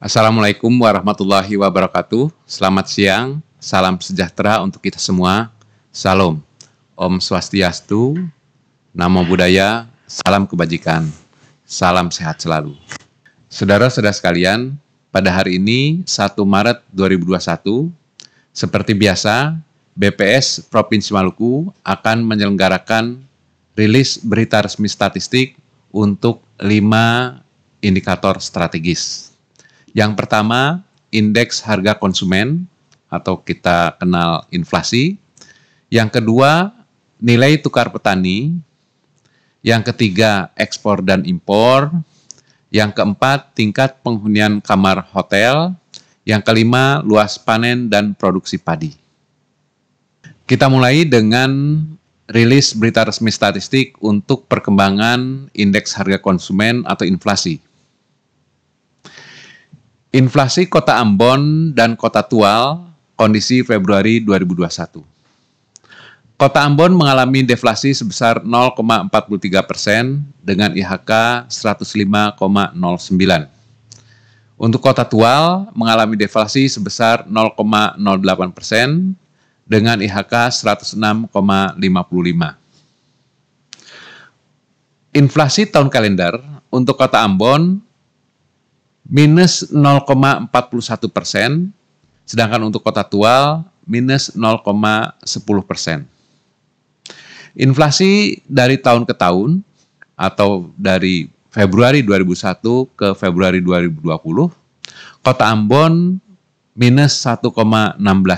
Assalamualaikum warahmatullahi wabarakatuh. Selamat siang, salam sejahtera untuk kita semua. Salam. Om Swastiastu, Namo Buddhaya, salam kebajikan, salam sehat selalu. Saudara-saudara sekalian, pada hari ini 1 Maret 2021, seperti biasa, BPS Provinsi Maluku akan menyelenggarakan rilis berita resmi statistik untuk 5 indikator strategis. Yang pertama, indeks harga konsumen atau kita kenal inflasi. Yang kedua, nilai tukar petani. Yang ketiga, ekspor dan impor. Yang keempat, tingkat penghunian kamar hotel. Yang kelima, luas panen dan produksi padi. Kita mulai dengan rilis berita resmi statistik untuk perkembangan indeks harga konsumen atau inflasi Inflasi Kota Ambon dan Kota Tual kondisi Februari 2021. Kota Ambon mengalami deflasi sebesar 0,43 persen dengan IHK 105,09. Untuk Kota Tual mengalami deflasi sebesar 0,08 persen dengan IHK 106,55. Inflasi tahun kalender untuk Kota Ambon minus 0,41 persen, sedangkan untuk kota tua minus 0,10 persen. Inflasi dari tahun ke tahun atau dari Februari 2001 ke Februari 2020, kota Ambon minus 1,16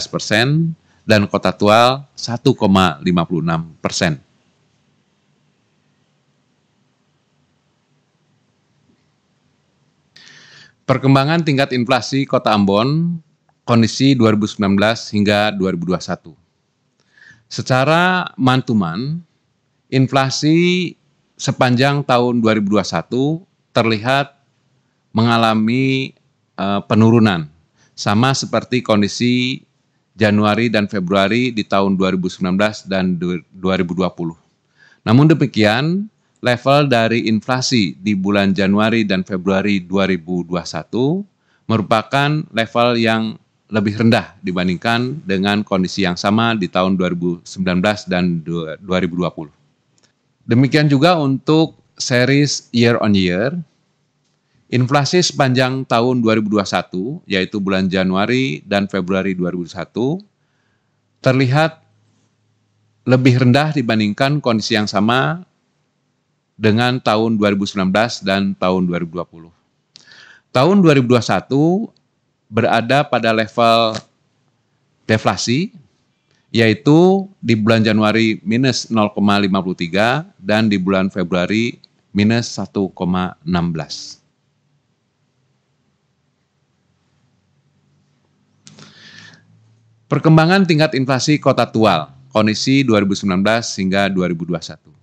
persen dan kota tua 1,56 persen. Perkembangan tingkat inflasi Kota Ambon kondisi 2019 hingga 2021. Secara mantuman, inflasi sepanjang tahun 2021 terlihat mengalami eh, penurunan sama seperti kondisi Januari dan Februari di tahun 2019 dan 2020. Namun demikian, level dari inflasi di bulan Januari dan Februari 2021 merupakan level yang lebih rendah dibandingkan dengan kondisi yang sama di tahun 2019 dan 2020. Demikian juga untuk series year on year, Inflasi sepanjang tahun 2021, yaitu bulan Januari dan Februari 2021, terlihat lebih rendah dibandingkan kondisi yang sama dengan tahun 2019 dan tahun 2020. Tahun 2021 berada pada level deflasi yaitu di bulan Januari minus 0,53 dan di bulan Februari minus 1,16. Perkembangan tingkat inflasi kota Tual, kondisi 2019 hingga 2021.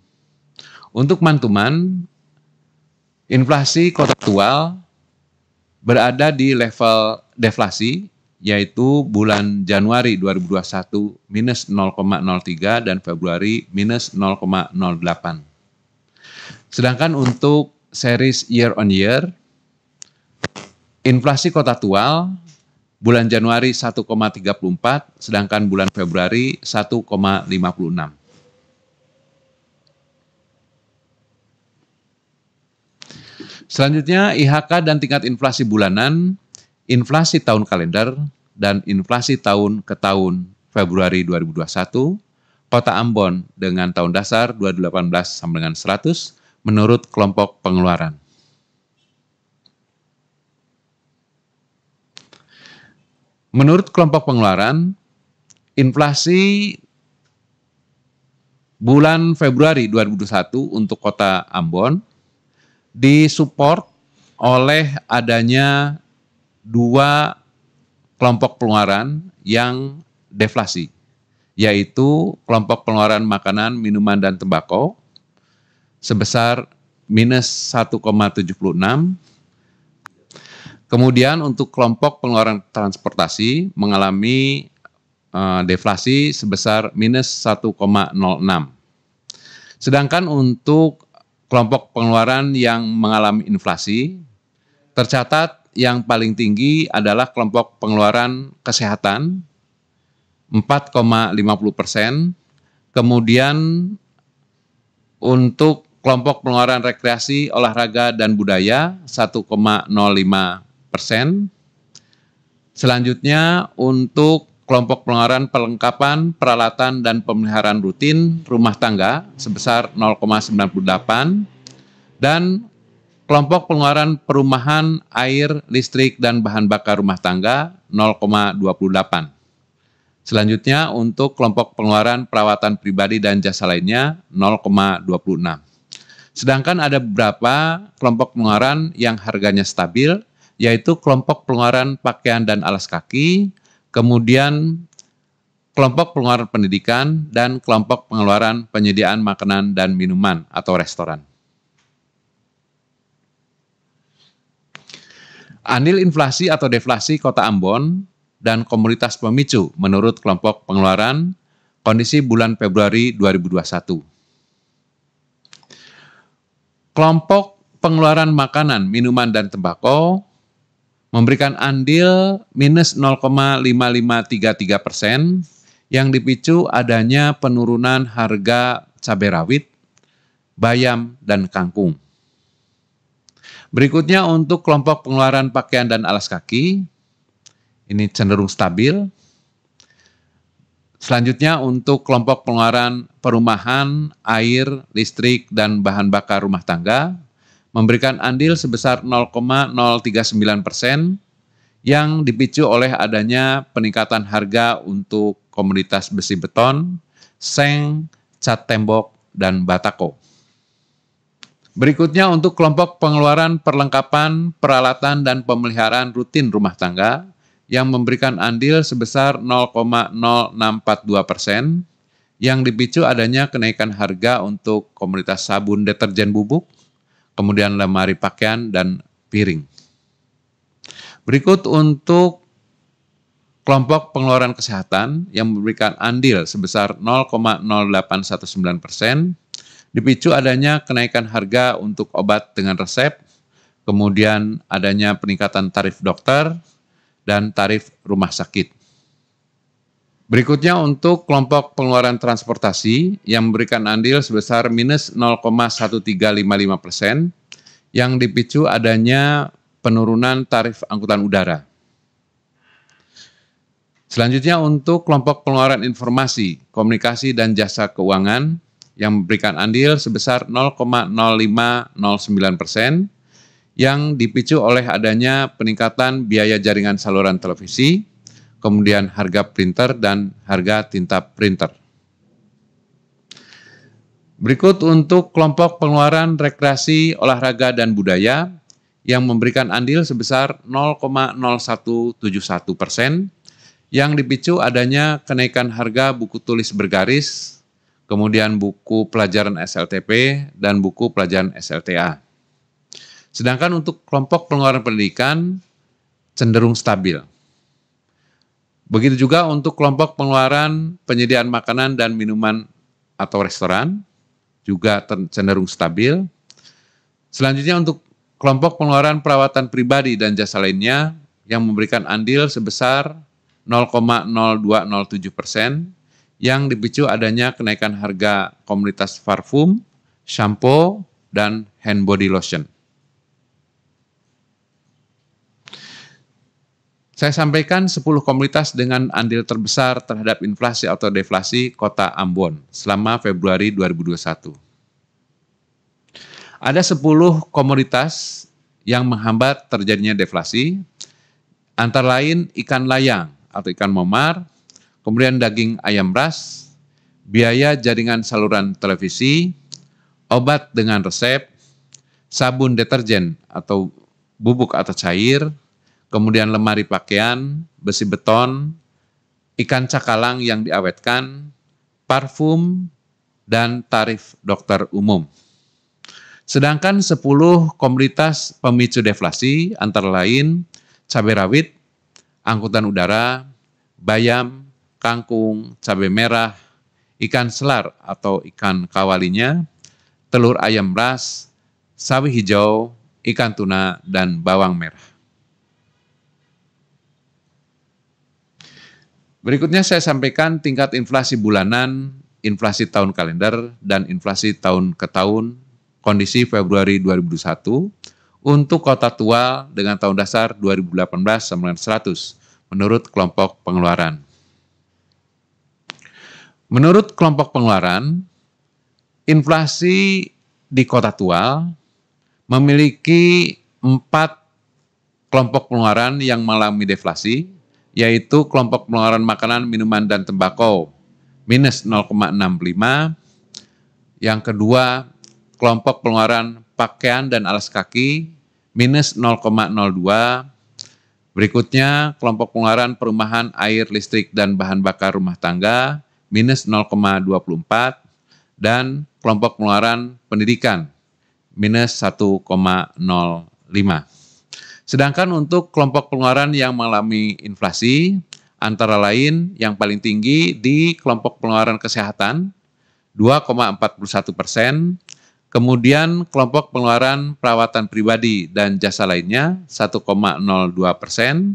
Untuk mantuman, inflasi kota berada di level deflasi yaitu bulan Januari 2021 minus 0,03 dan Februari minus 0,08. Sedangkan untuk series year on year, inflasi kota tua bulan Januari 1,34, sedangkan bulan Februari 1,56. Selanjutnya IHK dan tingkat inflasi bulanan, inflasi tahun kalender, dan inflasi tahun ke tahun Februari 2021, Kota Ambon dengan tahun dasar 2018 sama dengan 100 menurut kelompok pengeluaran. Menurut kelompok pengeluaran, inflasi bulan Februari 2021 untuk kota Ambon disupport oleh adanya dua kelompok pengeluaran yang deflasi, yaitu kelompok pengeluaran makanan, minuman, dan tembakau sebesar minus 1,76. Kemudian untuk kelompok pengeluaran transportasi mengalami uh, deflasi sebesar minus 1,06. Sedangkan untuk kelompok pengeluaran yang mengalami inflasi. Tercatat yang paling tinggi adalah kelompok pengeluaran kesehatan 4,50 persen. Kemudian untuk kelompok pengeluaran rekreasi, olahraga, dan budaya 1,05 persen. Selanjutnya untuk kelompok pengeluaran perlengkapan, peralatan, dan pemeliharaan rutin rumah tangga sebesar 0,98 dan kelompok pengeluaran perumahan, air, listrik, dan bahan bakar rumah tangga 0,28. Selanjutnya untuk kelompok pengeluaran perawatan pribadi dan jasa lainnya 0,26. Sedangkan ada beberapa kelompok pengeluaran yang harganya stabil, yaitu kelompok pengeluaran pakaian dan alas kaki, kemudian kelompok pengeluaran pendidikan, dan kelompok pengeluaran penyediaan makanan dan minuman atau restoran. Anil inflasi atau deflasi kota Ambon dan komunitas pemicu menurut kelompok pengeluaran kondisi bulan Februari 2021. Kelompok pengeluaran makanan, minuman, dan tembakau memberikan andil minus 0,5533 persen yang dipicu adanya penurunan harga cabai rawit, bayam, dan kangkung. Berikutnya untuk kelompok pengeluaran pakaian dan alas kaki, ini cenderung stabil. Selanjutnya untuk kelompok pengeluaran perumahan, air, listrik, dan bahan bakar rumah tangga, memberikan andil sebesar 0,039 persen yang dipicu oleh adanya peningkatan harga untuk komoditas besi beton, seng, cat tembok, dan batako. Berikutnya untuk kelompok pengeluaran perlengkapan, peralatan, dan pemeliharaan rutin rumah tangga yang memberikan andil sebesar 0,0642 persen yang dipicu adanya kenaikan harga untuk komoditas sabun deterjen bubuk, kemudian lemari pakaian dan piring. Berikut untuk kelompok pengeluaran kesehatan yang memberikan andil sebesar 0,0819 persen, dipicu adanya kenaikan harga untuk obat dengan resep, kemudian adanya peningkatan tarif dokter, dan tarif rumah sakit. Berikutnya untuk kelompok pengeluaran transportasi yang memberikan andil sebesar minus 0,1355 persen yang dipicu adanya penurunan tarif angkutan udara. Selanjutnya untuk kelompok pengeluaran informasi, komunikasi, dan jasa keuangan yang memberikan andil sebesar 0,0509 persen yang dipicu oleh adanya peningkatan biaya jaringan saluran televisi, kemudian harga printer dan harga tinta printer. Berikut untuk kelompok pengeluaran rekreasi, olahraga, dan budaya yang memberikan andil sebesar 0,0171 persen yang dipicu adanya kenaikan harga buku tulis bergaris, kemudian buku pelajaran SLTP, dan buku pelajaran SLTA. Sedangkan untuk kelompok pengeluaran pendidikan cenderung stabil. Begitu juga untuk kelompok pengeluaran penyediaan makanan dan minuman atau restoran juga cenderung stabil. Selanjutnya untuk kelompok pengeluaran perawatan pribadi dan jasa lainnya yang memberikan andil sebesar 0,0207 persen yang dipicu adanya kenaikan harga komunitas parfum, shampoo, dan hand body lotion. Saya sampaikan 10 komunitas dengan andil terbesar terhadap inflasi atau deflasi kota Ambon selama Februari 2021. Ada 10 komoditas yang menghambat terjadinya deflasi, antara lain ikan layang atau ikan momar, kemudian daging ayam ras, biaya jaringan saluran televisi, obat dengan resep, sabun deterjen atau bubuk atau cair, kemudian lemari pakaian, besi beton, ikan cakalang yang diawetkan, parfum, dan tarif dokter umum. Sedangkan 10 komoditas pemicu deflasi antara lain cabai rawit, angkutan udara, bayam, kangkung, cabai merah, ikan selar atau ikan kawalinya, telur ayam ras, sawi hijau, ikan tuna, dan bawang merah. Berikutnya saya sampaikan tingkat inflasi bulanan, inflasi tahun kalender, dan inflasi tahun ke tahun kondisi Februari 2021 untuk kota tua dengan tahun dasar 2018 sampai 100 menurut kelompok pengeluaran. Menurut kelompok pengeluaran, inflasi di kota tua memiliki empat kelompok pengeluaran yang mengalami deflasi yaitu kelompok pengeluaran makanan, minuman, dan tembakau, minus 0,65. Yang kedua, kelompok pengeluaran pakaian dan alas kaki, minus 0,02. Berikutnya, kelompok pengeluaran perumahan, air, listrik, dan bahan bakar rumah tangga, minus 0,24. Dan kelompok pengeluaran pendidikan, minus 1,05. Sedangkan untuk kelompok pengeluaran yang mengalami inflasi, antara lain yang paling tinggi di kelompok pengeluaran kesehatan 2,41 persen, kemudian kelompok pengeluaran perawatan pribadi dan jasa lainnya 1,02 persen,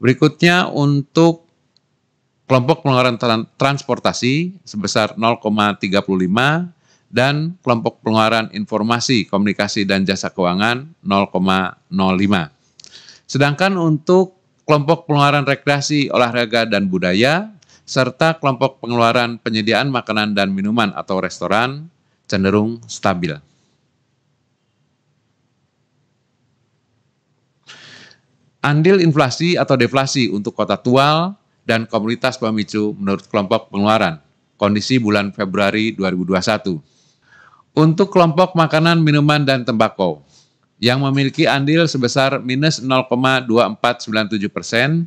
berikutnya untuk kelompok pengeluaran transportasi sebesar 0,35 dan kelompok pengeluaran informasi, komunikasi, dan jasa keuangan 0,05. Sedangkan untuk kelompok pengeluaran rekreasi, olahraga, dan budaya, serta kelompok pengeluaran penyediaan makanan dan minuman atau restoran cenderung stabil. Andil inflasi atau deflasi untuk kota Tual dan komunitas pemicu menurut kelompok pengeluaran, kondisi bulan Februari 2021. Untuk kelompok makanan, minuman, dan tembakau, yang memiliki andil sebesar minus 0,2497 persen,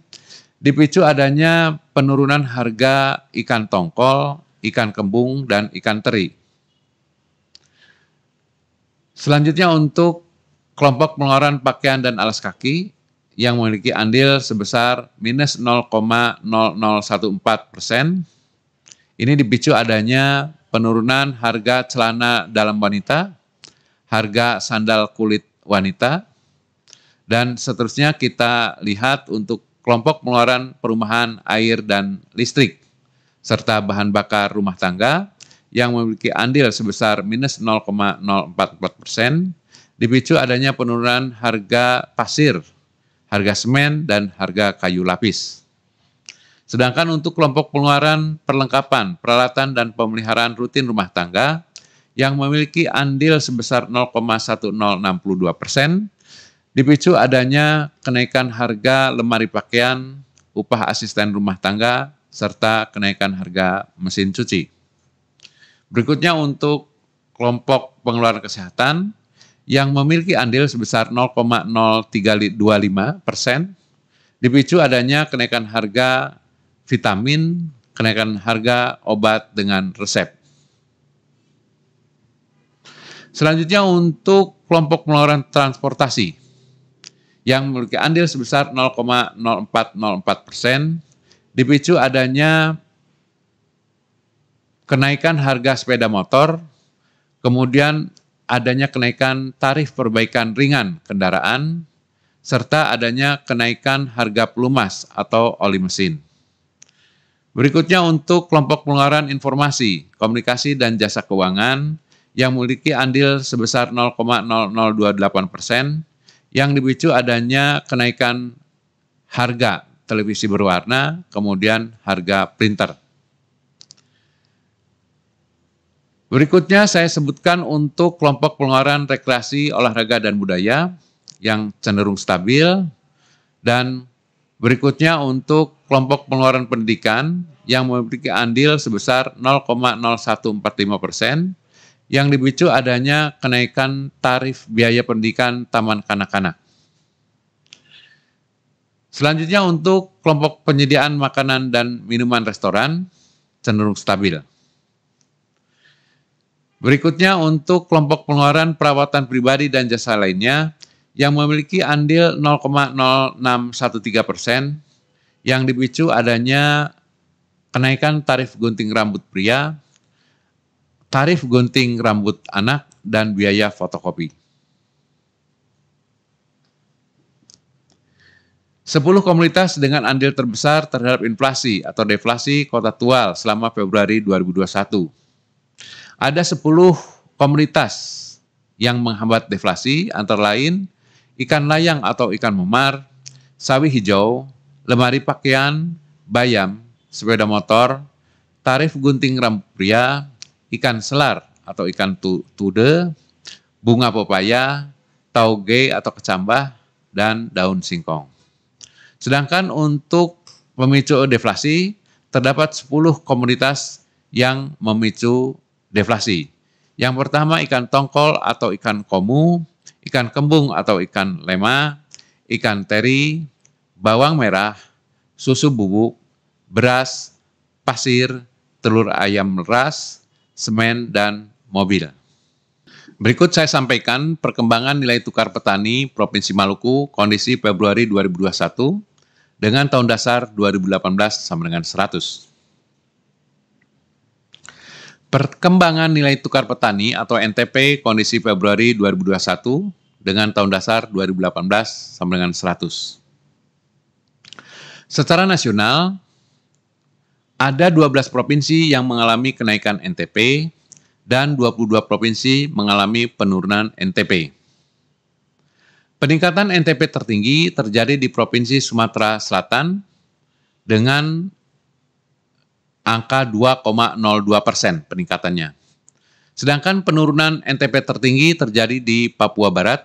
dipicu adanya penurunan harga ikan tongkol, ikan kembung, dan ikan teri. Selanjutnya untuk kelompok pengeluaran pakaian dan alas kaki yang memiliki andil sebesar minus 0,0014 persen, ini dipicu adanya penurunan harga celana dalam wanita, harga sandal kulit wanita. Dan seterusnya kita lihat untuk kelompok pengeluaran perumahan, air, dan listrik, serta bahan bakar rumah tangga yang memiliki andil sebesar minus 0,044 persen, dipicu adanya penurunan harga pasir, harga semen, dan harga kayu lapis. Sedangkan untuk kelompok pengeluaran perlengkapan, peralatan, dan pemeliharaan rutin rumah tangga, yang memiliki andil sebesar 0,1062 persen, dipicu adanya kenaikan harga lemari pakaian, upah asisten rumah tangga, serta kenaikan harga mesin cuci. Berikutnya untuk kelompok pengeluaran kesehatan yang memiliki andil sebesar 0,0325 persen, dipicu adanya kenaikan harga vitamin, kenaikan harga obat dengan resep. Selanjutnya untuk kelompok pengeluaran transportasi yang memiliki andil sebesar 0,0404 persen dipicu adanya kenaikan harga sepeda motor, kemudian adanya kenaikan tarif perbaikan ringan kendaraan, serta adanya kenaikan harga pelumas atau oli mesin. Berikutnya untuk kelompok pengeluaran informasi, komunikasi, dan jasa keuangan yang memiliki andil sebesar 0,0028 persen yang dipicu adanya kenaikan harga televisi berwarna, kemudian harga printer. Berikutnya saya sebutkan untuk kelompok pengeluaran rekreasi, olahraga, dan budaya yang cenderung stabil. Dan berikutnya untuk kelompok pengeluaran pendidikan yang memiliki andil sebesar 0,0145 persen yang dipicu adanya kenaikan tarif biaya pendidikan taman kanak-kanak. Selanjutnya untuk kelompok penyediaan makanan dan minuman restoran cenderung stabil. Berikutnya untuk kelompok pengeluaran perawatan pribadi dan jasa lainnya yang memiliki andil 0,0613 persen yang dipicu adanya kenaikan tarif gunting rambut pria tarif gunting rambut anak dan biaya fotokopi. 10 komunitas dengan andil terbesar terhadap inflasi atau deflasi kota Tual selama Februari 2021. Ada 10 komunitas yang menghambat deflasi antara lain ikan layang atau ikan memar, sawi hijau, lemari pakaian, bayam, sepeda motor, tarif gunting rambut pria, ikan selar atau ikan tude, bunga pepaya, tauge atau kecambah, dan daun singkong. Sedangkan untuk pemicu deflasi, terdapat 10 komoditas yang memicu deflasi. Yang pertama ikan tongkol atau ikan komu, ikan kembung atau ikan lema, ikan teri, bawang merah, susu bubuk, beras, pasir, telur ayam ras, semen, dan mobil. Berikut saya sampaikan perkembangan nilai tukar petani Provinsi Maluku kondisi Februari 2021 dengan tahun dasar 2018 sama dengan 100. Perkembangan nilai tukar petani atau NTP kondisi Februari 2021 dengan tahun dasar 2018 sama dengan 100. Secara nasional, ada 12 provinsi yang mengalami kenaikan NTP dan 22 provinsi mengalami penurunan NTP. Peningkatan NTP tertinggi terjadi di Provinsi Sumatera Selatan dengan angka 2,02 persen peningkatannya. Sedangkan penurunan NTP tertinggi terjadi di Papua Barat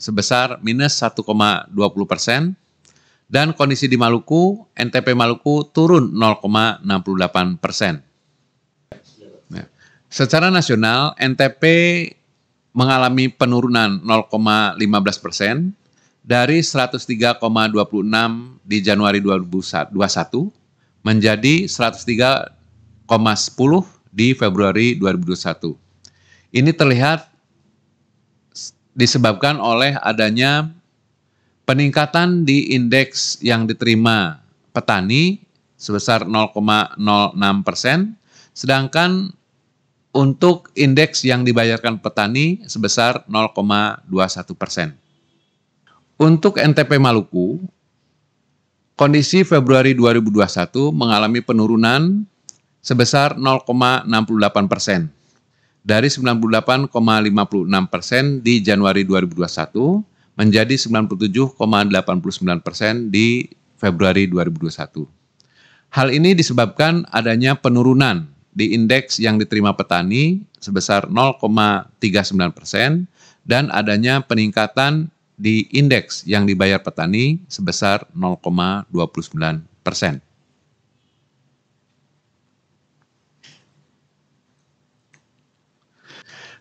sebesar minus 1,20 persen, dan kondisi di Maluku, NTP Maluku turun 0,68 persen. Ya. secara nasional, NTP mengalami penurunan 0,15 persen dari 103,26 di Januari 2021 menjadi 103,10 di Februari 2021. Ini terlihat disebabkan oleh adanya peningkatan di indeks yang diterima petani sebesar 0,06 persen, sedangkan untuk indeks yang dibayarkan petani sebesar 0,21 persen. Untuk NTP Maluku, kondisi Februari 2021 mengalami penurunan sebesar 0,68 persen dari 98,56 persen di Januari 2021 menjadi 97,89 persen di Februari 2021. Hal ini disebabkan adanya penurunan di indeks yang diterima petani sebesar 0,39 persen dan adanya peningkatan di indeks yang dibayar petani sebesar 0,29 persen.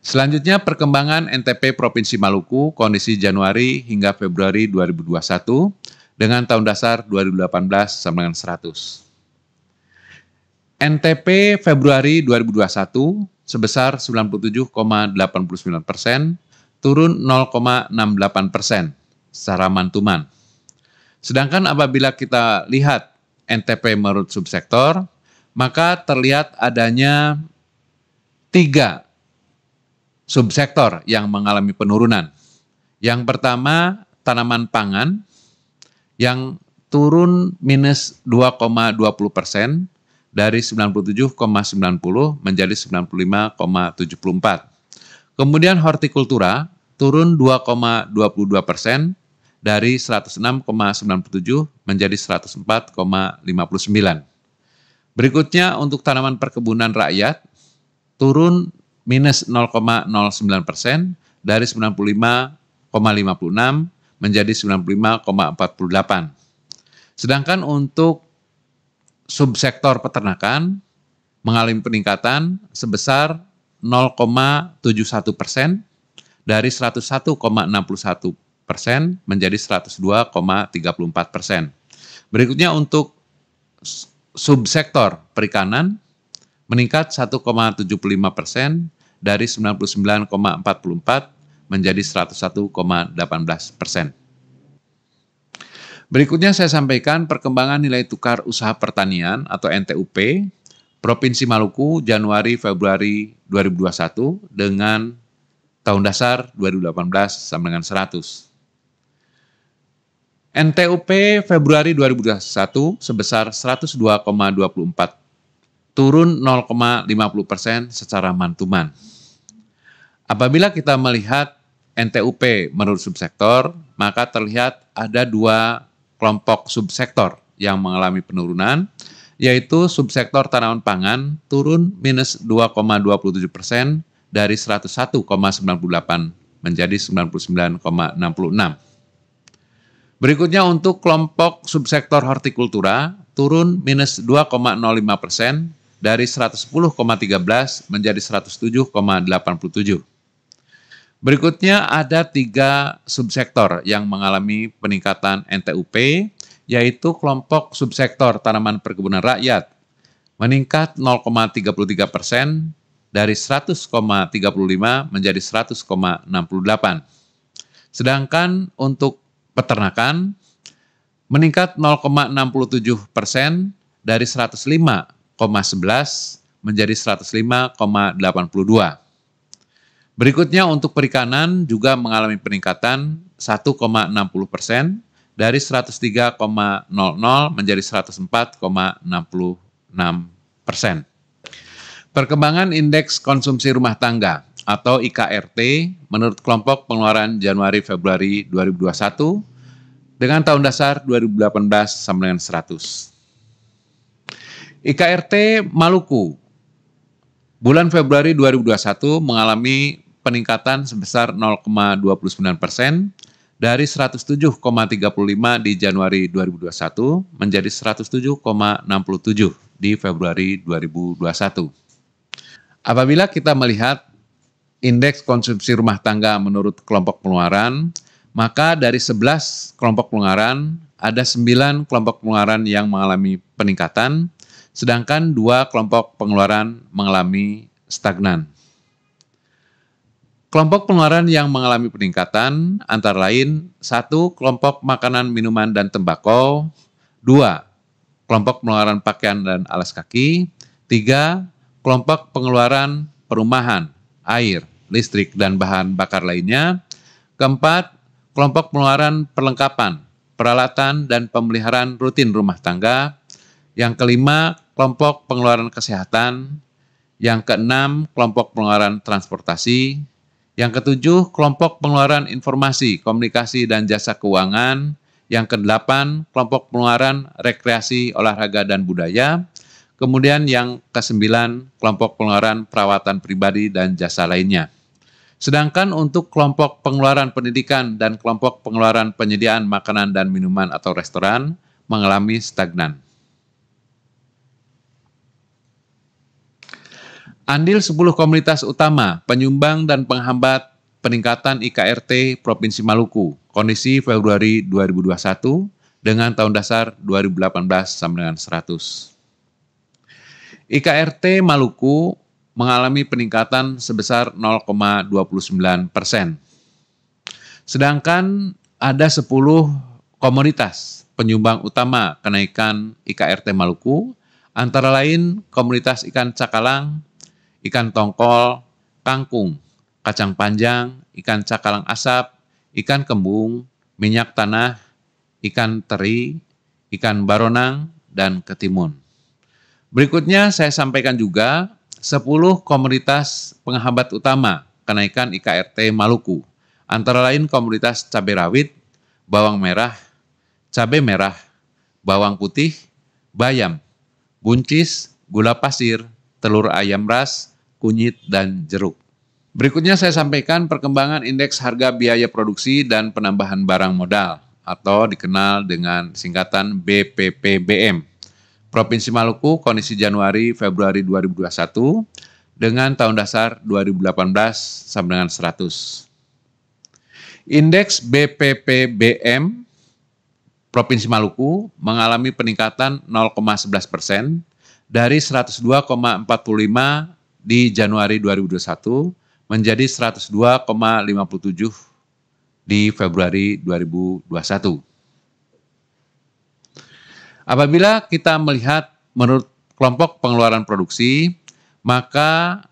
Selanjutnya perkembangan NTP Provinsi Maluku kondisi Januari hingga Februari 2021 dengan tahun dasar 2018 sama dengan 100. NTP Februari 2021 sebesar 97,89 persen, turun 0,68 persen secara mantuman. Sedangkan apabila kita lihat NTP menurut subsektor, maka terlihat adanya tiga subsektor yang mengalami penurunan. Yang pertama, tanaman pangan yang turun minus 2,20 persen dari 97,90 menjadi 95,74. Kemudian hortikultura turun 2,22 persen dari 106,97 menjadi 104,59. Berikutnya untuk tanaman perkebunan rakyat turun minus 0,09 persen dari 95,56 menjadi 95,48. Sedangkan untuk subsektor peternakan mengalami peningkatan sebesar 0,71 persen dari 101,61 persen menjadi 102,34 persen. Berikutnya untuk subsektor perikanan meningkat 1,75 persen dari 99,44 menjadi 101,18 persen. Berikutnya saya sampaikan perkembangan nilai tukar usaha pertanian atau NTUP Provinsi Maluku Januari Februari 2021 dengan tahun dasar 2018 sama dengan 100. NTUP Februari 2021 sebesar 102,24 turun 0,50% persen secara mantuman. Apabila kita melihat NTUP menurut subsektor, maka terlihat ada dua kelompok subsektor yang mengalami penurunan, yaitu subsektor tanaman pangan turun minus 2,27 persen dari 101,98 menjadi 99,66. Berikutnya untuk kelompok subsektor hortikultura turun minus 2,05 persen dari 110,13 menjadi 107,87. Berikutnya ada tiga subsektor yang mengalami peningkatan NTUP, yaitu kelompok subsektor tanaman perkebunan rakyat meningkat 0,33 persen dari 100,35 menjadi 100,68. Sedangkan untuk peternakan meningkat 0,67 persen dari 105 menjadi 105,82. Berikutnya untuk perikanan juga mengalami peningkatan 1,60 persen dari 103,00 menjadi 104,66 persen. Perkembangan indeks konsumsi rumah tangga atau IKRT menurut kelompok pengeluaran Januari-Februari 2021 dengan tahun dasar 2018 sama dengan 100. IKRT Maluku bulan Februari 2021 mengalami peningkatan sebesar 0,29 persen dari 107,35 di Januari 2021 menjadi 107,67 di Februari 2021. Apabila kita melihat indeks konsumsi rumah tangga menurut kelompok pengeluaran, maka dari 11 kelompok pengeluaran, ada 9 kelompok pengeluaran yang mengalami peningkatan, Sedangkan dua kelompok pengeluaran mengalami stagnan. Kelompok pengeluaran yang mengalami peningkatan antara lain satu kelompok makanan, minuman dan tembakau, dua kelompok pengeluaran pakaian dan alas kaki, tiga kelompok pengeluaran perumahan, air, listrik dan bahan bakar lainnya, keempat kelompok pengeluaran perlengkapan, peralatan dan pemeliharaan rutin rumah tangga, yang kelima kelompok pengeluaran kesehatan, yang keenam kelompok pengeluaran transportasi, yang ketujuh kelompok pengeluaran informasi, komunikasi, dan jasa keuangan, yang kedelapan kelompok pengeluaran rekreasi, olahraga, dan budaya, kemudian yang kesembilan kelompok pengeluaran perawatan pribadi dan jasa lainnya. Sedangkan untuk kelompok pengeluaran pendidikan dan kelompok pengeluaran penyediaan makanan dan minuman atau restoran mengalami stagnan. Andil 10 komunitas utama, penyumbang dan penghambat peningkatan IKRT Provinsi Maluku, kondisi Februari 2021 dengan tahun dasar 2018 sama dengan 100. IKRT Maluku mengalami peningkatan sebesar 0,29 persen. Sedangkan ada 10 komunitas penyumbang utama kenaikan IKRT Maluku, antara lain komunitas ikan cakalang, ikan tongkol, kangkung, kacang panjang, ikan cakalang asap, ikan kembung, minyak tanah, ikan teri, ikan baronang, dan ketimun. Berikutnya saya sampaikan juga 10 komoditas penghambat utama kenaikan IKRT Maluku. Antara lain komunitas cabai rawit, bawang merah, cabai merah, bawang putih, bayam, buncis, gula pasir, telur ayam ras, kunyit, dan jeruk. Berikutnya saya sampaikan perkembangan indeks harga biaya produksi dan penambahan barang modal atau dikenal dengan singkatan BPPBM. Provinsi Maluku kondisi Januari Februari 2021 dengan tahun dasar 2018 sama dengan 100. Indeks BPPBM Provinsi Maluku mengalami peningkatan 0,11 persen dari 102,45 di Januari 2021 menjadi 102,57 di Februari 2021. Apabila kita melihat menurut kelompok pengeluaran produksi, maka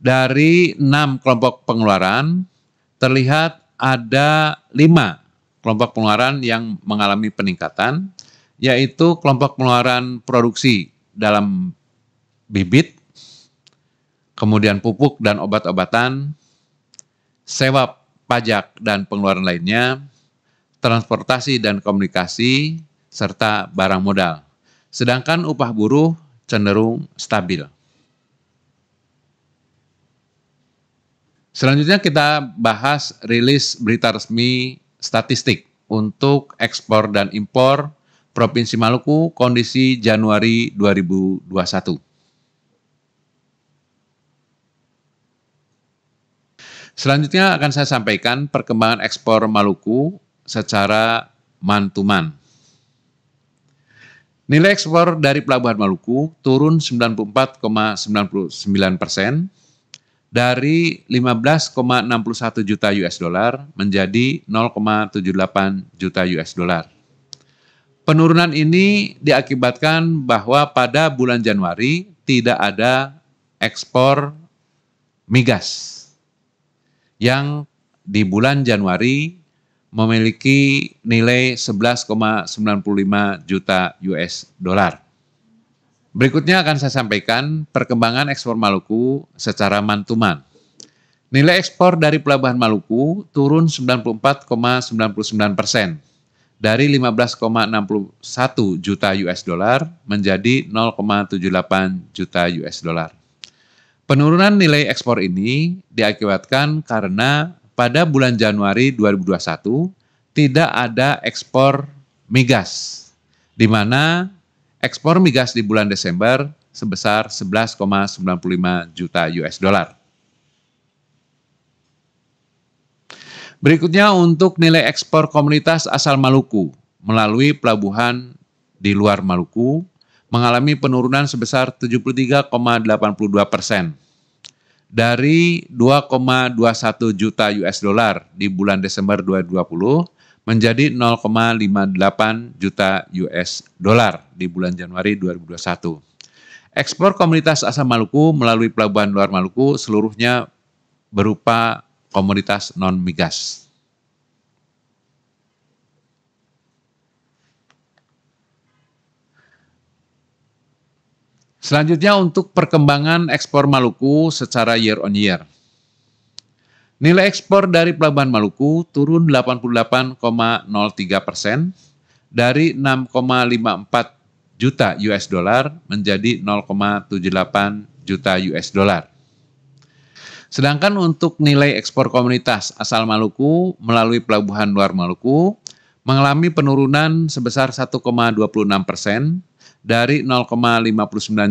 dari enam kelompok pengeluaran terlihat ada lima kelompok pengeluaran yang mengalami peningkatan, yaitu kelompok pengeluaran produksi dalam bibit, kemudian pupuk dan obat-obatan, sewa pajak dan pengeluaran lainnya, transportasi dan komunikasi, serta barang modal. Sedangkan upah buruh cenderung stabil. Selanjutnya kita bahas rilis berita resmi statistik untuk ekspor dan impor Provinsi Maluku kondisi Januari 2021. Selanjutnya akan saya sampaikan perkembangan ekspor Maluku secara mantuman. Nilai ekspor dari Pelabuhan Maluku turun 94,99 persen dari 15,61 juta US dollar menjadi 0,78 juta US dollar. Penurunan ini diakibatkan bahwa pada bulan Januari tidak ada ekspor migas yang di bulan Januari memiliki nilai 11,95 juta US dollar. Berikutnya akan saya sampaikan perkembangan ekspor Maluku secara mantuman. Nilai ekspor dari pelabuhan Maluku turun 94,99 persen dari 15,61 juta US dollar menjadi 0,78 juta US dollar. Penurunan nilai ekspor ini diakibatkan karena pada bulan Januari 2021 tidak ada ekspor migas, di mana ekspor migas di bulan Desember sebesar 11,95 juta US dollar. Berikutnya untuk nilai ekspor komunitas asal Maluku melalui pelabuhan di luar Maluku mengalami penurunan sebesar 73,82 persen dari 2,21 juta US dollar di bulan Desember 2020 menjadi 0,58 juta US dollar di bulan Januari 2021. Ekspor komunitas asal Maluku melalui pelabuhan luar Maluku seluruhnya berupa komoditas non migas. Selanjutnya untuk perkembangan ekspor Maluku secara year on year. Nilai ekspor dari Pelabuhan Maluku turun 88,03 persen dari 6,54 juta US dollar menjadi 0,78 juta US dollar. Sedangkan untuk nilai ekspor komunitas asal Maluku melalui pelabuhan luar Maluku mengalami penurunan sebesar 1,26 persen dari 0,59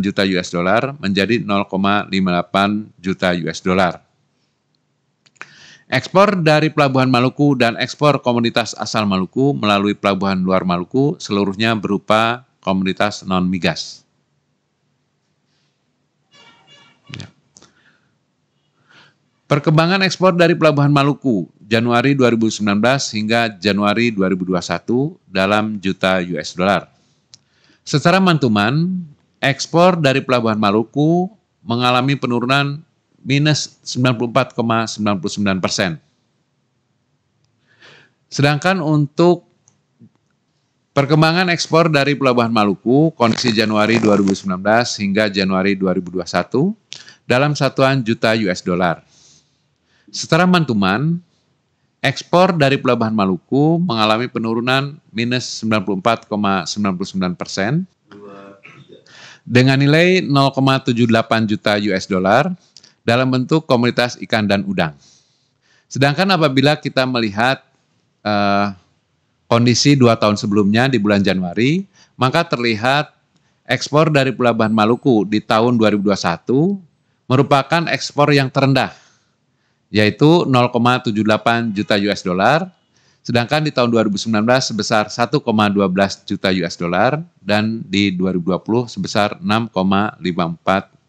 juta US dollar menjadi 0,58 juta US dollar. Ekspor dari Pelabuhan Maluku dan ekspor komunitas asal Maluku melalui Pelabuhan luar Maluku seluruhnya berupa komunitas non-migas. Perkembangan ekspor dari Pelabuhan Maluku Januari 2019 hingga Januari 2021 dalam juta US dollar. Secara mantuman, ekspor dari Pelabuhan Maluku mengalami penurunan minus 94,99 persen. Sedangkan untuk perkembangan ekspor dari Pelabuhan Maluku, kondisi Januari 2019 hingga Januari 2021 dalam satuan juta US dollar. Setelah mantuman, ekspor dari Pelabuhan Maluku mengalami penurunan minus 94,99 persen dengan nilai 0,78 juta US dollar dalam bentuk komunitas ikan dan udang. Sedangkan apabila kita melihat uh, kondisi dua tahun sebelumnya di bulan Januari, maka terlihat ekspor dari Pelabuhan Maluku di tahun 2021 merupakan ekspor yang terendah yaitu 0,78 juta US dollar, sedangkan di tahun 2019 sebesar 1,12 juta US dollar dan di 2020 sebesar 6,54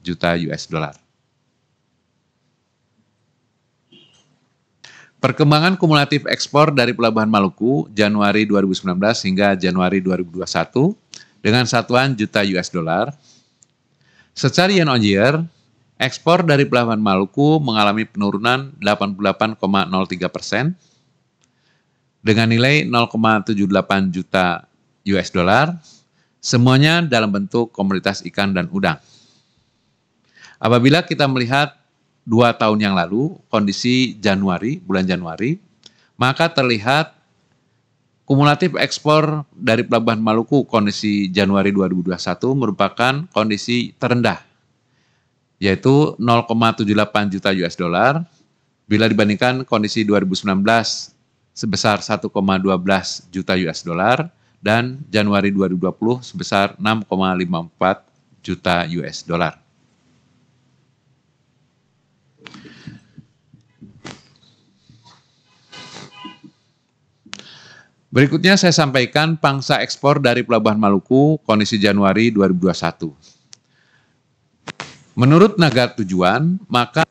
juta US dollar. Perkembangan kumulatif ekspor dari Pelabuhan Maluku Januari 2019 hingga Januari 2021 dengan satuan juta US dollar. Secara year on year, Ekspor dari Pelabuhan Maluku mengalami penurunan 88,03 persen dengan nilai 0,78 juta US dollar, semuanya dalam bentuk komoditas ikan dan udang. Apabila kita melihat dua tahun yang lalu, kondisi Januari, bulan Januari, maka terlihat kumulatif ekspor dari Pelabuhan Maluku kondisi Januari 2021 merupakan kondisi terendah yaitu 0,78 juta US dollar bila dibandingkan kondisi 2019 sebesar 1,12 juta US dollar dan Januari 2020 sebesar 6,54 juta US dollar. Berikutnya saya sampaikan pangsa ekspor dari Pelabuhan Maluku kondisi Januari 2021. Menurut negara tujuan, maka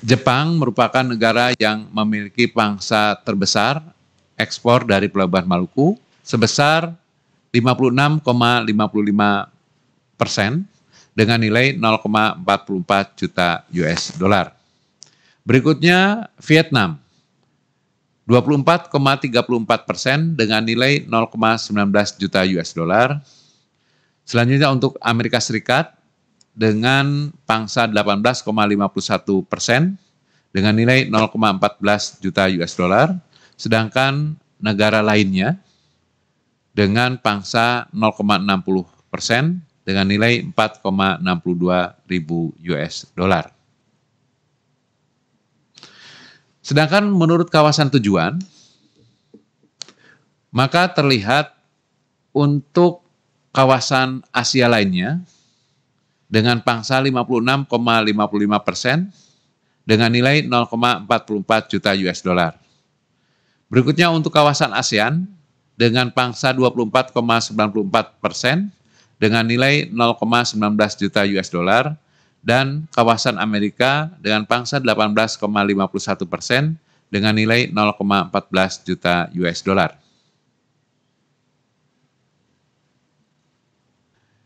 Jepang merupakan negara yang memiliki pangsa terbesar ekspor dari Pelabuhan Maluku sebesar 56,55 persen dengan nilai 0,44 juta US dolar. Berikutnya Vietnam 24,34 persen dengan nilai 0,19 juta US dolar. Selanjutnya untuk Amerika Serikat dengan pangsa 18,51 persen dengan nilai 0,14 juta US dollar, sedangkan negara lainnya dengan pangsa 0,60 persen dengan nilai 4,62 ribu US dollar. Sedangkan menurut kawasan tujuan, maka terlihat untuk kawasan Asia lainnya dengan pangsa 56,55 persen dengan nilai 0,44 juta US dollar. Berikutnya untuk kawasan ASEAN dengan pangsa 24,94 persen dengan nilai 0,19 juta US dollar dan kawasan Amerika dengan pangsa 18,51 persen dengan nilai 0,14 juta US dollar.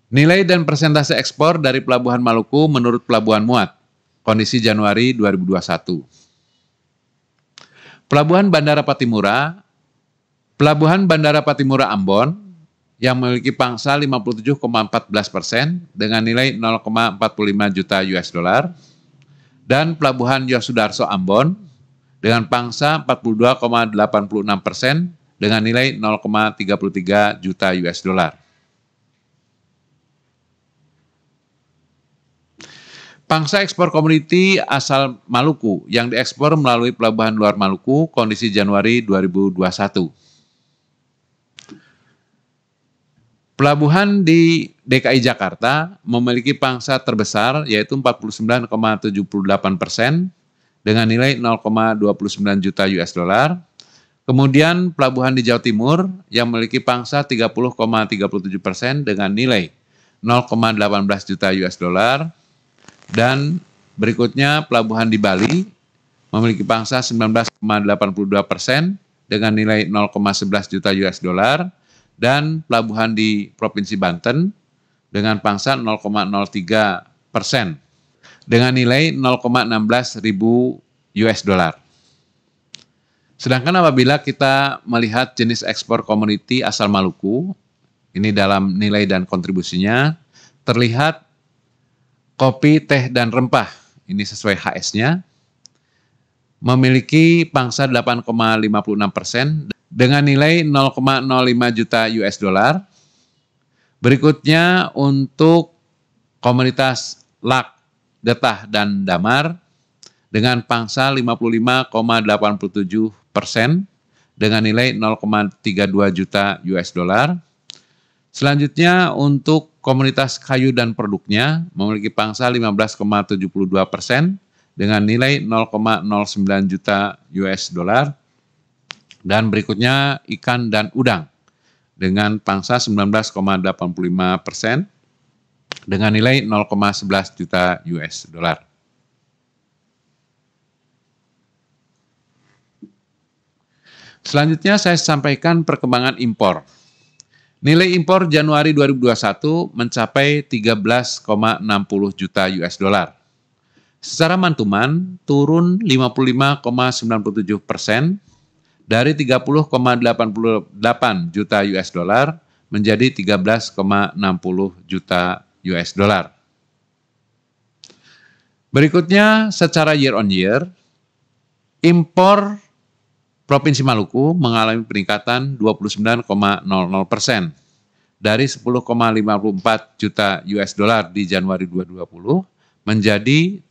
Nilai dan persentase ekspor dari Pelabuhan Maluku menurut Pelabuhan Muat, kondisi Januari 2021. Pelabuhan Bandara Patimura, Pelabuhan Bandara Patimura Ambon yang memiliki pangsa 57,14 persen dengan nilai 0,45 juta US dollar dan Pelabuhan Yosudarso Ambon dengan pangsa 42,86 persen dengan nilai 0,33 juta US dollar. Pangsa ekspor komoditi asal Maluku yang diekspor melalui pelabuhan luar Maluku kondisi Januari 2021. Pelabuhan di DKI Jakarta memiliki pangsa terbesar yaitu 49,78 persen dengan nilai 0,29 juta US dollar. Kemudian pelabuhan di Jawa Timur yang memiliki pangsa 30,37 persen dengan nilai 0,18 juta US dollar. Dan berikutnya pelabuhan di Bali memiliki pangsa 19,82 persen dengan nilai 0,11 juta US dollar dan pelabuhan di Provinsi Banten dengan pangsa 0,03 persen dengan nilai 0,16 ribu US dollar. Sedangkan apabila kita melihat jenis ekspor komoditi asal Maluku, ini dalam nilai dan kontribusinya, terlihat kopi, teh, dan rempah, ini sesuai HS-nya, memiliki pangsa 8,56 persen dengan nilai 0,05 juta US dollar. Berikutnya untuk komunitas Lak, Detah, dan Damar dengan pangsa 55,87 persen dengan nilai 0,32 juta US dollar. Selanjutnya untuk Komunitas kayu dan produknya memiliki pangsa 15,72 persen dengan nilai 0,09 juta US dollar. Dan berikutnya ikan dan udang dengan pangsa 19,85 persen dengan nilai 0,11 juta US dollar. Selanjutnya saya sampaikan perkembangan impor. Nilai impor Januari 2021 mencapai 13,60 juta US dollar. Secara mantuman turun 55,97 persen dari 30,88 juta US dollar menjadi 13,60 juta US dollar. Berikutnya secara year on year impor Provinsi Maluku mengalami peningkatan 29,00 persen dari 10,54 juta US dollar di Januari 2020 menjadi 13,60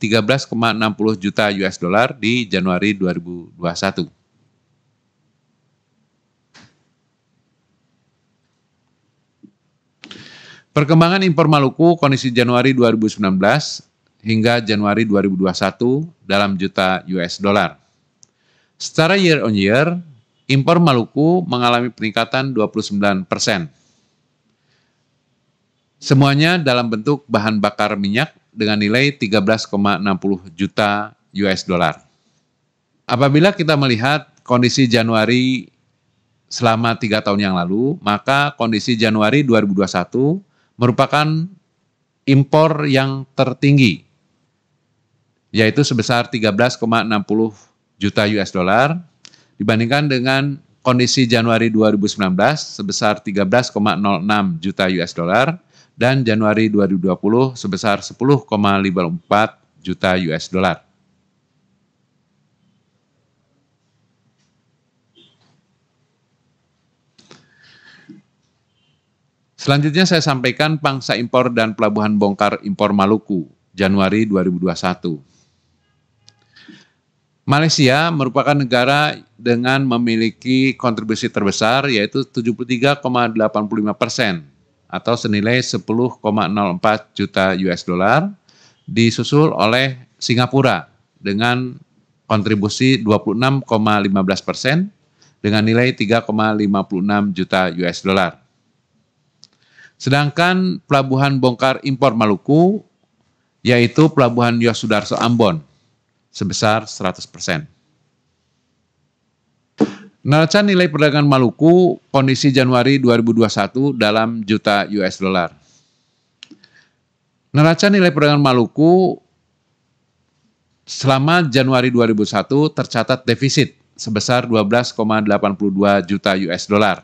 juta US dollar di Januari 2021. Perkembangan impor Maluku kondisi Januari 2019 hingga Januari 2021 dalam juta US dollar. Secara year on year, impor Maluku mengalami peningkatan 29 persen. Semuanya dalam bentuk bahan bakar minyak dengan nilai 13,60 juta US dollar. Apabila kita melihat kondisi Januari selama tiga tahun yang lalu, maka kondisi Januari 2021 merupakan impor yang tertinggi, yaitu sebesar 13,60 juta US dollar dibandingkan dengan kondisi Januari 2019 sebesar 13,06 juta US dollar dan Januari 2020 sebesar 10,54 juta US dollar. Selanjutnya saya sampaikan pangsa impor dan pelabuhan bongkar impor Maluku Januari 2021. Malaysia merupakan negara dengan memiliki kontribusi terbesar yaitu 73,85 persen atau senilai 10,04 juta US dollar disusul oleh Singapura dengan kontribusi 26,15 persen dengan nilai 3,56 juta US dollar. Sedangkan pelabuhan bongkar impor Maluku yaitu pelabuhan Yosudarso Ambon sebesar 100%. Neraca nilai perdagangan Maluku kondisi Januari 2021 dalam juta US dollar. Neraca nilai perdagangan Maluku selama Januari 2001 tercatat defisit sebesar 12,82 juta US dollar.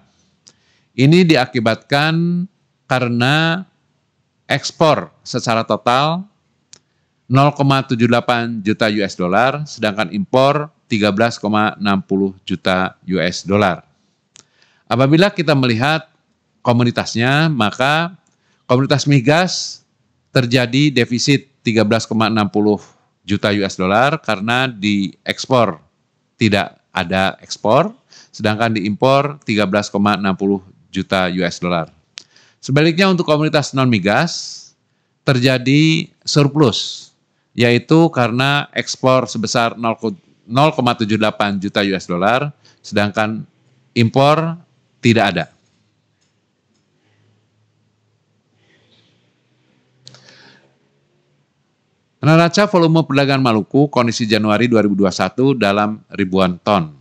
Ini diakibatkan karena ekspor secara total 0,78 juta US dollar, sedangkan impor 13,60 juta US dollar. Apabila kita melihat komunitasnya, maka komunitas migas terjadi defisit 13,60 juta US dollar karena diekspor tidak ada ekspor, sedangkan diimpor 13,60 juta US dollar. Sebaliknya untuk komunitas non migas terjadi surplus yaitu karena ekspor sebesar 0,78 juta US dollar, sedangkan impor tidak ada. Nah, neraca volume perdagangan Maluku kondisi Januari 2021 dalam ribuan ton.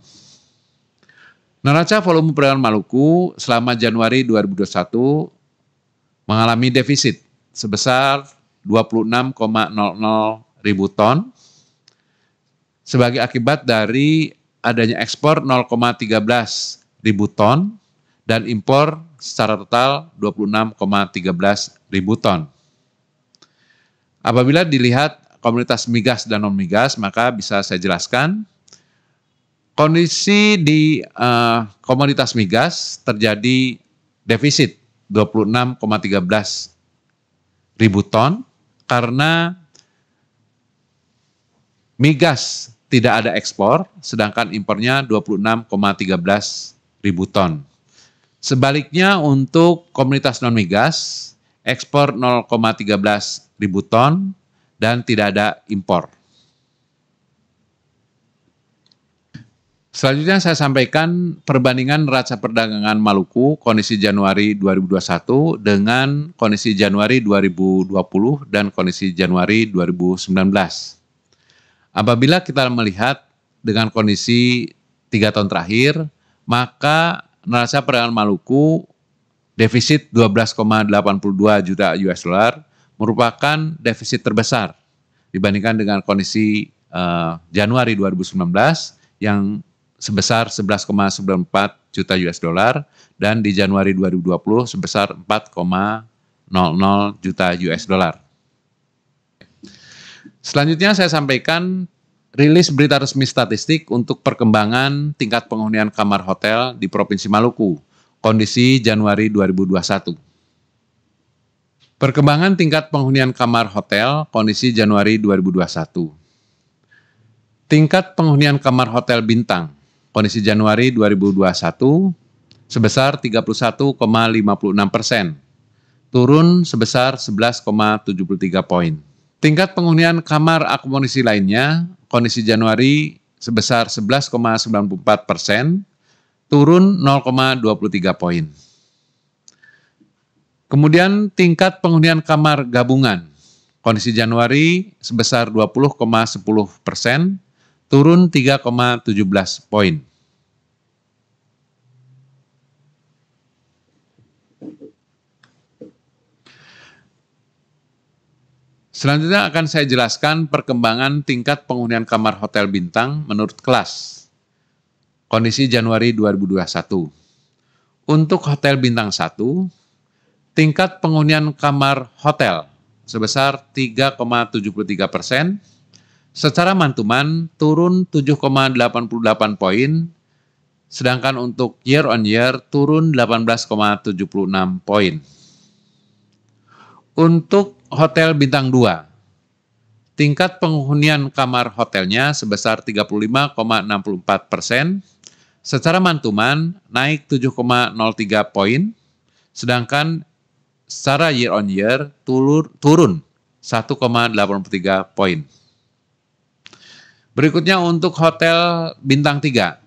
Neraca volume perdagangan Maluku selama Januari 2021 mengalami defisit sebesar 26,00 ribu ton sebagai akibat dari adanya ekspor 0,13 ribu ton dan impor secara total 26,13 ribu ton. Apabila dilihat komunitas migas dan non migas, maka bisa saya jelaskan kondisi di uh, eh, komoditas migas terjadi defisit 26,13 ribu ton karena migas tidak ada ekspor, sedangkan impornya 26,13 ribu ton. Sebaliknya untuk komunitas non migas, ekspor 0,13 ribu ton dan tidak ada impor. Selanjutnya saya sampaikan perbandingan neraca perdagangan Maluku kondisi Januari 2021 dengan kondisi Januari 2020 dan kondisi Januari 2019. Apabila kita melihat dengan kondisi tiga tahun terakhir, maka neraca perdagangan Maluku defisit 12,82 juta US dollar merupakan defisit terbesar dibandingkan dengan kondisi uh, Januari 2019 yang sebesar 11,94 juta US dollar dan di Januari 2020 sebesar 4,00 juta US dollar. Selanjutnya saya sampaikan rilis berita resmi statistik untuk perkembangan tingkat penghunian kamar hotel di Provinsi Maluku, kondisi Januari 2021. Perkembangan tingkat penghunian kamar hotel kondisi Januari 2021. Tingkat penghunian kamar hotel bintang kondisi Januari 2021 sebesar 31,56 persen, turun sebesar 11,73 poin. Tingkat penghunian kamar akomodasi lainnya, kondisi Januari sebesar 11,94 persen, turun 0,23 poin. Kemudian tingkat penghunian kamar gabungan, kondisi Januari sebesar 20,10 persen, turun 3,17 poin. Selanjutnya akan saya jelaskan perkembangan tingkat penghunian kamar hotel bintang menurut kelas. Kondisi Januari 2021. Untuk hotel bintang 1, tingkat penghunian kamar hotel sebesar 3,73 persen Secara mantuman turun 7,88 poin, sedangkan untuk year on year turun 18,76 poin. Untuk hotel bintang 2, tingkat penghunian kamar hotelnya sebesar 35,64 persen, secara mantuman naik 7,03 poin, sedangkan secara year on year turun, puluh 1,83 poin. Berikutnya untuk hotel bintang 3.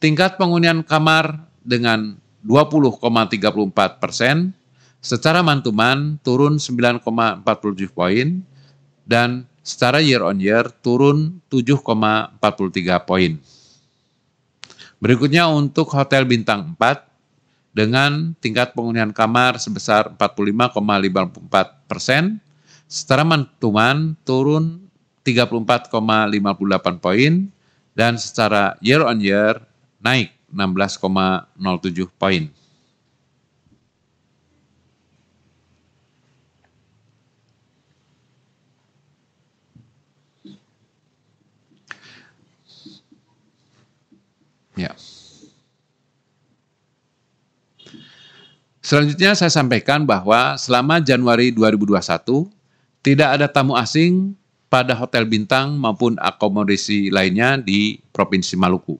Tingkat pengunian kamar dengan 20,34 persen, secara mantuman turun 9,47 poin, dan secara year on year turun 7,43 poin. Berikutnya untuk hotel bintang 4 dengan tingkat pengunian kamar sebesar 45,54 persen, secara mantuman turun 34,58 poin dan secara year on year naik 16,07 poin. Ya. Selanjutnya saya sampaikan bahwa selama Januari 2021 tidak ada tamu asing pada hotel bintang maupun akomodasi lainnya di Provinsi Maluku.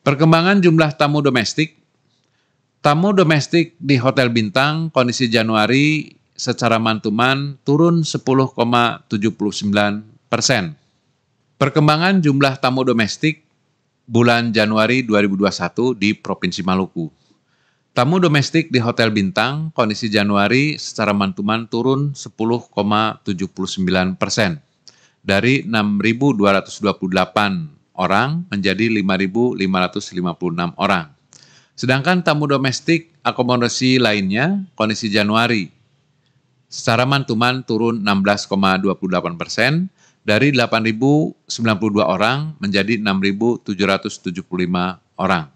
Perkembangan jumlah tamu domestik. Tamu domestik di Hotel Bintang kondisi Januari secara mantuman turun 10,79 persen. Perkembangan jumlah tamu domestik bulan Januari 2021 di Provinsi Maluku. Tamu domestik di Hotel Bintang kondisi Januari secara mantuman turun 10,79 persen dari 6.228 orang menjadi 5.556 orang. Sedangkan tamu domestik akomodasi lainnya kondisi Januari secara mantuman turun 16,28 persen dari 8.092 orang menjadi 6.775 orang.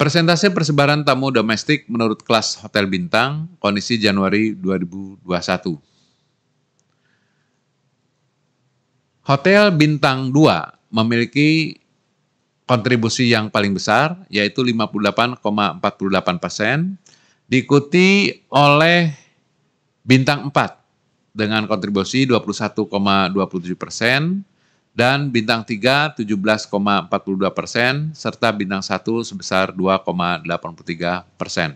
Persentase persebaran tamu domestik menurut kelas hotel bintang kondisi Januari 2021. Hotel bintang 2 memiliki kontribusi yang paling besar yaitu 58,48 persen diikuti oleh bintang 4 dengan kontribusi 21,27 persen dan bintang 3 17,42 persen serta bintang 1 sebesar 2,83 persen.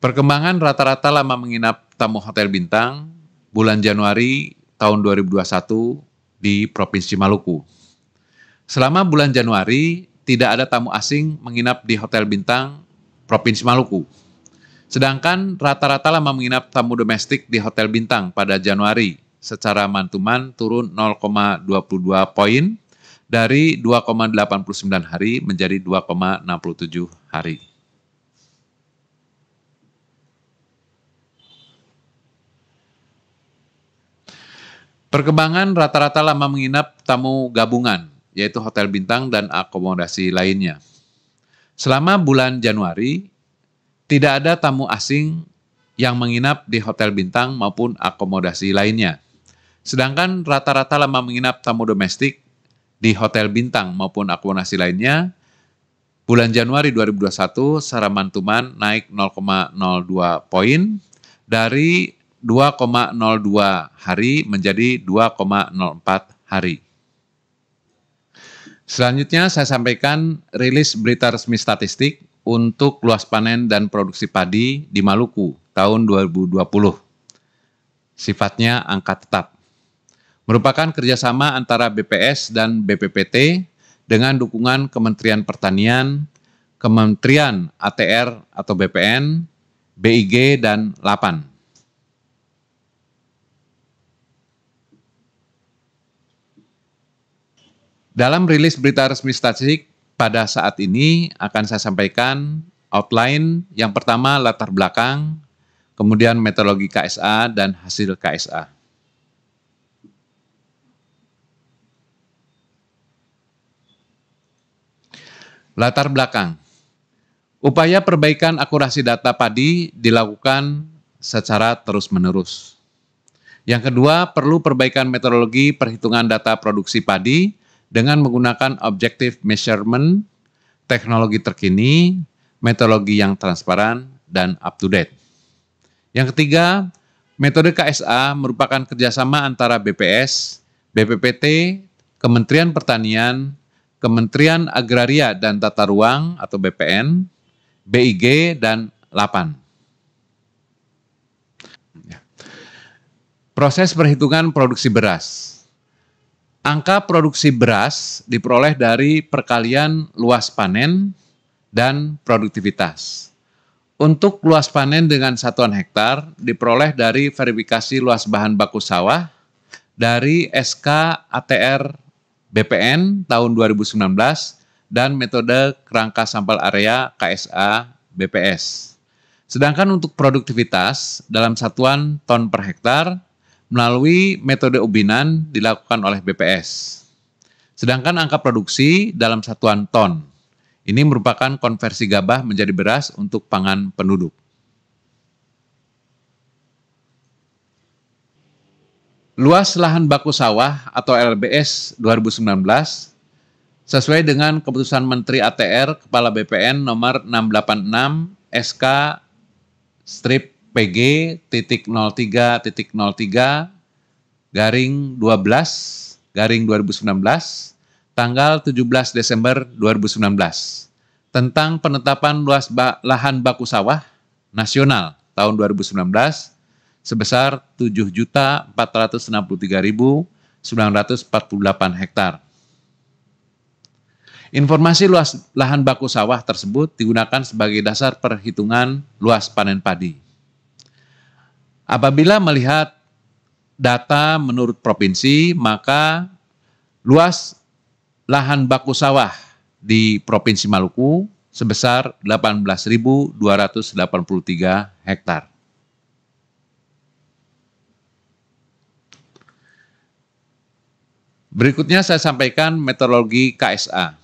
Perkembangan rata-rata lama menginap tamu hotel bintang bulan Januari tahun 2021 di Provinsi Maluku. Selama bulan Januari tidak ada tamu asing menginap di Hotel Bintang Provinsi Maluku. Sedangkan rata-rata lama menginap tamu domestik di Hotel Bintang pada Januari secara mantuman turun 0,22 poin dari 2,89 hari menjadi 2,67 hari. Perkembangan rata-rata lama menginap tamu gabungan yaitu hotel bintang dan akomodasi lainnya. Selama bulan Januari, tidak ada tamu asing yang menginap di hotel bintang maupun akomodasi lainnya. Sedangkan rata-rata lama menginap tamu domestik di hotel bintang maupun akomodasi lainnya, bulan Januari 2021 mantuman naik 0,02 poin dari 2,02 hari menjadi 2,04 hari. Selanjutnya saya sampaikan rilis berita resmi statistik untuk luas panen dan produksi padi di Maluku tahun 2020. Sifatnya angka tetap. Merupakan kerjasama antara BPS dan BPPT dengan dukungan Kementerian Pertanian, Kementerian ATR atau BPN, BIG, dan LAPAN. Dalam rilis berita resmi statistik pada saat ini akan saya sampaikan outline yang pertama latar belakang, kemudian metodologi KSA dan hasil KSA. Latar belakang. Upaya perbaikan akurasi data padi dilakukan secara terus-menerus. Yang kedua, perlu perbaikan metodologi perhitungan data produksi padi dengan menggunakan objektif measurement, teknologi terkini, metodologi yang transparan, dan up to date. Yang ketiga, metode KSA merupakan kerjasama antara BPS, BPPT, Kementerian Pertanian, Kementerian Agraria dan Tata Ruang atau BPN, BIG, dan LAPAN. Ya. Proses perhitungan produksi beras. Angka produksi beras diperoleh dari perkalian luas panen dan produktivitas. Untuk luas panen dengan satuan hektar diperoleh dari verifikasi luas bahan baku sawah dari SK ATR BPN tahun 2019 dan metode kerangka sampel area KSA BPS. Sedangkan untuk produktivitas dalam satuan ton per hektar melalui metode ubinan dilakukan oleh BPS. Sedangkan angka produksi dalam satuan ton. Ini merupakan konversi gabah menjadi beras untuk pangan penduduk. Luas lahan baku sawah atau LBS 2019 sesuai dengan keputusan Menteri ATR Kepala BPN nomor 686 SK strip PG garing 12 garing 2019 tanggal 17 Desember 2019 tentang penetapan luas ba lahan baku sawah nasional tahun 2019 sebesar 7.463.948 hektar. Informasi luas lahan baku sawah tersebut digunakan sebagai dasar perhitungan luas panen padi. Apabila melihat data menurut provinsi, maka luas lahan baku sawah di Provinsi Maluku sebesar 18.283 hektar. Berikutnya saya sampaikan metodologi KSA.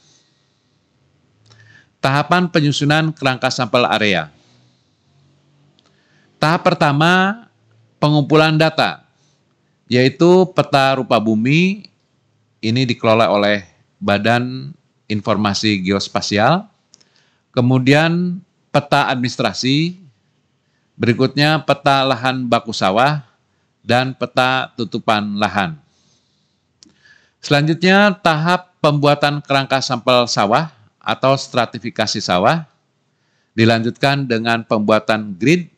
Tahapan penyusunan kerangka sampel area. Tahap pertama pengumpulan data, yaitu peta rupa bumi ini dikelola oleh Badan Informasi Geospasial, kemudian peta administrasi, berikutnya peta lahan baku sawah, dan peta tutupan lahan. Selanjutnya, tahap pembuatan kerangka sampel sawah atau stratifikasi sawah dilanjutkan dengan pembuatan grid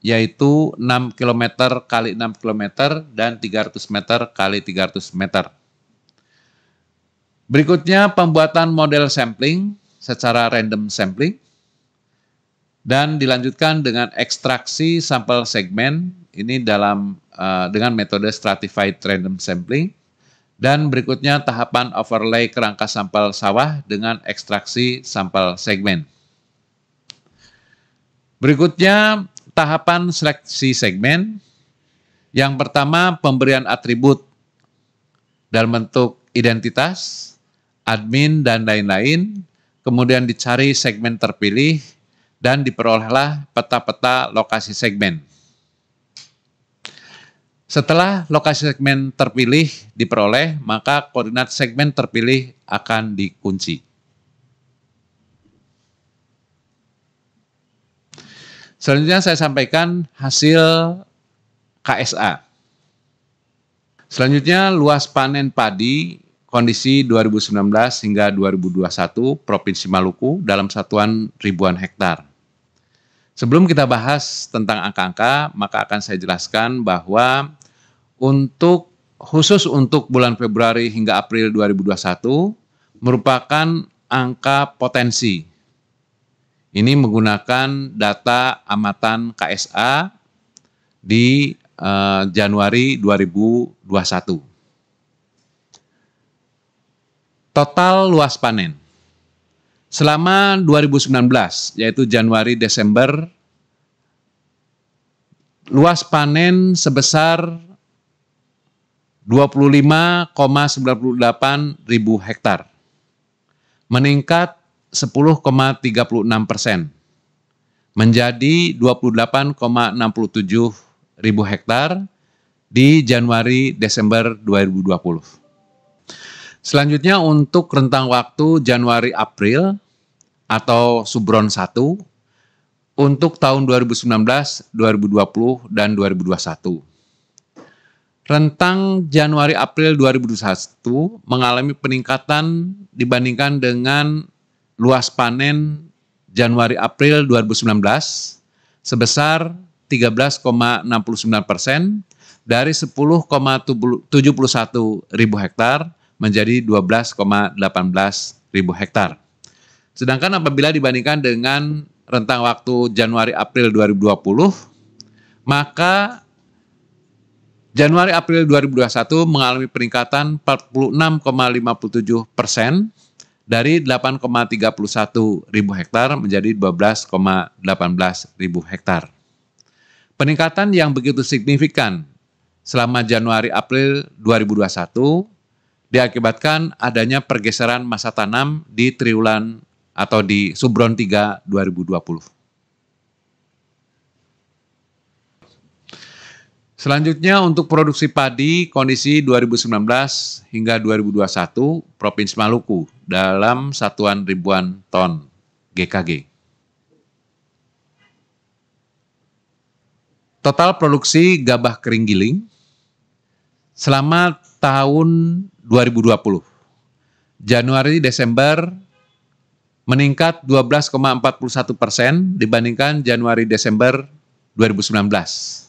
yaitu 6 km kali 6 km dan 300 meter kali 300 meter. Berikutnya pembuatan model sampling secara random sampling dan dilanjutkan dengan ekstraksi sampel segmen ini dalam uh, dengan metode stratified random sampling dan berikutnya tahapan overlay kerangka sampel sawah dengan ekstraksi sampel segmen. Berikutnya tahapan seleksi segmen. Yang pertama, pemberian atribut dalam bentuk identitas, admin, dan lain-lain. Kemudian dicari segmen terpilih dan diperolehlah peta-peta lokasi segmen. Setelah lokasi segmen terpilih diperoleh, maka koordinat segmen terpilih akan dikunci. Selanjutnya saya sampaikan hasil KSA. Selanjutnya luas panen padi kondisi 2019 hingga 2021 Provinsi Maluku dalam satuan ribuan hektar. Sebelum kita bahas tentang angka-angka, maka akan saya jelaskan bahwa untuk khusus untuk bulan Februari hingga April 2021 merupakan angka potensi ini menggunakan data amatan KSA di eh, Januari 2021. Total luas panen selama 2019 yaitu Januari Desember luas panen sebesar 25,98 ribu hektar meningkat 10,36 persen menjadi 28,67 ribu hektar di Januari Desember 2020. Selanjutnya untuk rentang waktu Januari April atau Subron 1 untuk tahun 2019, 2020 dan 2021. Rentang Januari April 2021 mengalami peningkatan dibandingkan dengan luas panen Januari April 2019 sebesar 13,69 persen dari 10,71 ribu hektar menjadi 12,18 ribu hektar. Sedangkan apabila dibandingkan dengan rentang waktu Januari April 2020, maka Januari April 2021 mengalami peningkatan 46,57 persen dari 8,31 ribu hektar menjadi 12,18 ribu hektar. Peningkatan yang begitu signifikan selama Januari-April 2021 diakibatkan adanya pergeseran masa tanam di triwulan atau di Subron 3 2020. Selanjutnya untuk produksi padi kondisi 2019 hingga 2021 Provinsi Maluku dalam satuan ribuan ton GKG. Total produksi gabah kering giling selama tahun 2020 Januari Desember meningkat 12,41 persen dibandingkan Januari Desember 2019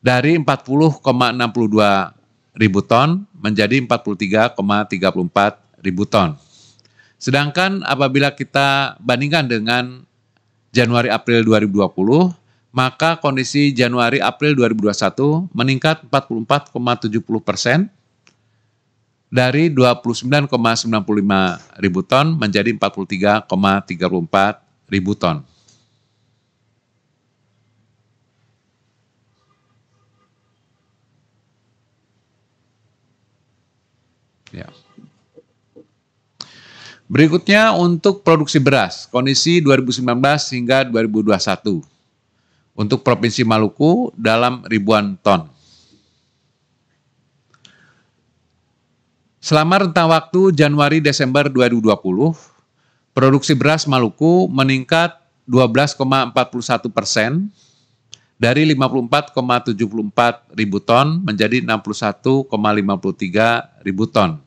dari 40,62 ribu ton menjadi 43,34 ribu ton. Sedangkan apabila kita bandingkan dengan Januari April 2020, maka kondisi Januari April 2021 meningkat 44,70 persen dari 29,95 ribu ton menjadi 43,34 ribu ton. Berikutnya untuk produksi beras, kondisi 2019 hingga 2021. Untuk Provinsi Maluku dalam ribuan ton. Selama rentang waktu Januari-Desember 2020, produksi beras Maluku meningkat 12,41 persen dari 54,74 ribu ton menjadi 61,53 ribu ton.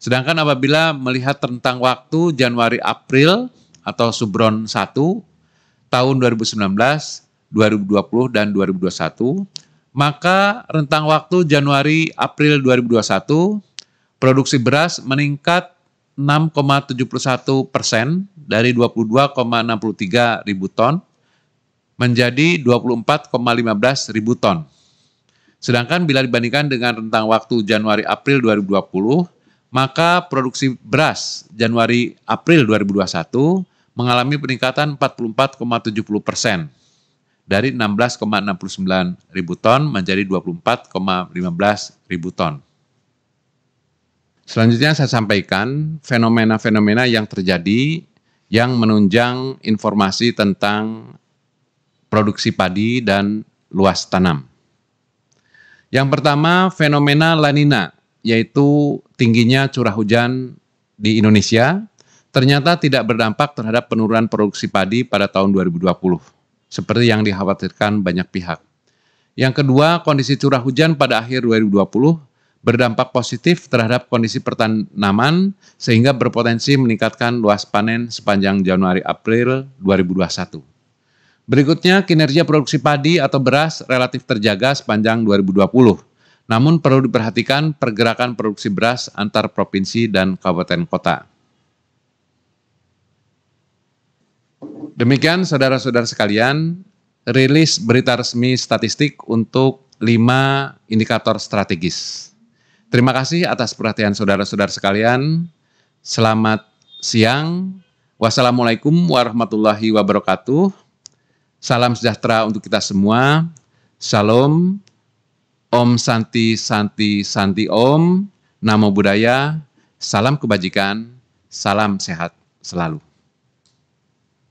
Sedangkan apabila melihat tentang waktu Januari April atau Subron 1 tahun 2019, 2020 dan 2021, maka rentang waktu Januari April 2021 produksi beras meningkat 6,71 persen dari 22,63 ribu ton menjadi 24,15 ribu ton. Sedangkan bila dibandingkan dengan rentang waktu Januari April 2020 maka produksi beras Januari April 2021 mengalami peningkatan 44,70 persen dari 16,69 ribu ton menjadi 24,15 ribu ton. Selanjutnya saya sampaikan fenomena-fenomena yang terjadi yang menunjang informasi tentang produksi padi dan luas tanam. Yang pertama, fenomena lanina yaitu tingginya curah hujan di Indonesia ternyata tidak berdampak terhadap penurunan produksi padi pada tahun 2020 seperti yang dikhawatirkan banyak pihak. Yang kedua, kondisi curah hujan pada akhir 2020 berdampak positif terhadap kondisi pertanaman sehingga berpotensi meningkatkan luas panen sepanjang Januari April 2021. Berikutnya kinerja produksi padi atau beras relatif terjaga sepanjang 2020 namun perlu diperhatikan pergerakan produksi beras antar provinsi dan kabupaten kota. Demikian saudara-saudara sekalian, rilis berita resmi statistik untuk 5 indikator strategis. Terima kasih atas perhatian saudara-saudara sekalian. Selamat siang. Wassalamualaikum warahmatullahi wabarakatuh. Salam sejahtera untuk kita semua. Salam. Om Santi Santi Santi Om, Namo Buddhaya, salam kebajikan, salam sehat selalu.